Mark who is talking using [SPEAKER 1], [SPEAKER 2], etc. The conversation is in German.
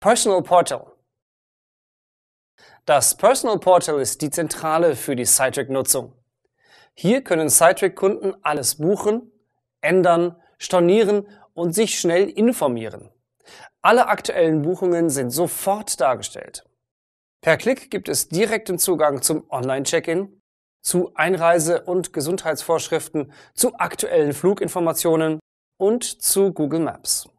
[SPEAKER 1] Personal Portal. Das Personal
[SPEAKER 2] Portal ist die Zentrale für die Citric-Nutzung. Hier können Citric-Kunden alles buchen, ändern, stornieren und sich schnell informieren. Alle aktuellen Buchungen sind sofort dargestellt. Per Klick gibt es direkten Zugang zum Online-Check-in, zu Einreise- und Gesundheitsvorschriften, zu aktuellen Fluginformationen und zu Google Maps.